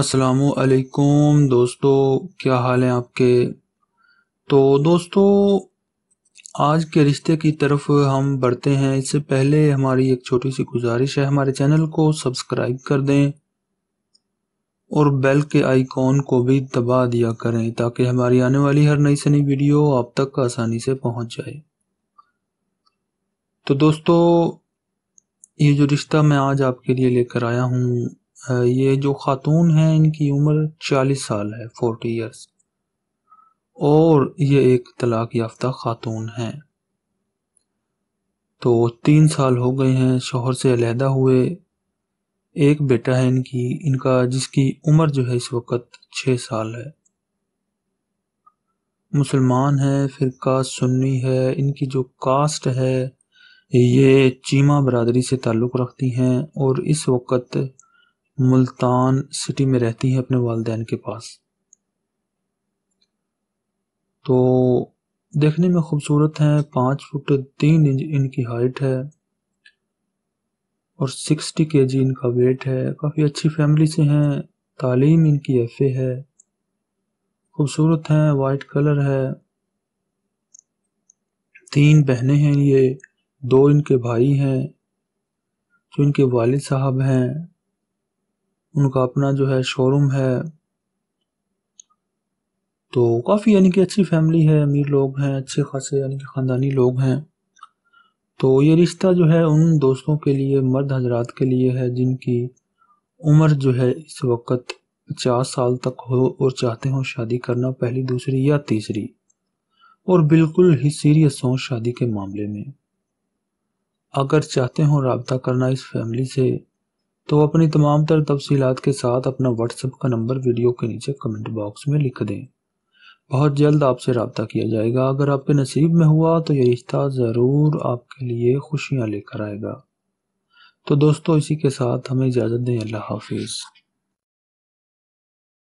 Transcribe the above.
असलकुम दोस्तों क्या हाल है आपके तो दोस्तों आज के रिश्ते की तरफ हम बढ़ते हैं इससे पहले हमारी एक छोटी सी गुजारिश है हमारे चैनल को सब्सक्राइब कर दें और बेल के आइकॉन को भी दबा दिया करें ताकि हमारी आने वाली हर नई से नई वीडियो आप तक आसानी से पहुंच जाए तो दोस्तों ये जो रिश्ता मैं आज आपके लिए लेकर आया हूँ ये जो ख़ातून है इनकी उम्र चालीस साल है फोर्टी ईयर्स और ये एक तलाक याफ्ता ख़ातून हैं तो तीन साल हो गए हैं शोहर से अलहदा हुए एक बेटा है इनकी इनका जिसकी उम्र जो है इस वक्त छः साल है मुसलमान है कास्ट सुन्नी है इनकी जो कास्ट है ये चीमा बरदरी से ताल्लुक़ रखती हैं और इस वक्त मुल्तान सिटी में रहती हैं अपने वालदेन के पास तो देखने में खूबसूरत हैं पाँच फुट तीन इंच इनकी हाइट है और सिक्सटी के जी इनका वेट है काफ़ी अच्छी फैमिली से हैं तालीम इनकी एफ ए है खूबसूरत हैं वाइट कलर है तीन बहनें हैं ये दो इनके भाई हैं जो इनके वालिद साहब हैं उनका अपना जो है शोरूम है तो काफ़ी यानी कि अच्छी फैमिली है अमीर लोग हैं अच्छे खासे यानी कि ख़ानदानी लोग हैं तो ये रिश्ता जो है उन दोस्तों के लिए मर्द हजरात के लिए है जिनकी उम्र जो है इस वक्त पचास साल तक हो और चाहते हों शादी करना पहली दूसरी या तीसरी और बिल्कुल ही सीरियस हों शादी के मामले में अगर चाहते हों रबता करना इस फैमिली से तो अपनी तमाम तर तफसीत के साथ अपना व्हाट्सएप का नंबर वीडियो के नीचे कमेंट बॉक्स में लिख दें बहुत जल्द आपसे रबता किया जाएगा अगर आपके नसीब में हुआ तो ये रिश्ता ज़रूर आपके लिए खुशियाँ लेकर आएगा तो दोस्तों इसी के साथ हमें इजाज़त दें अल्लाह हाफिज़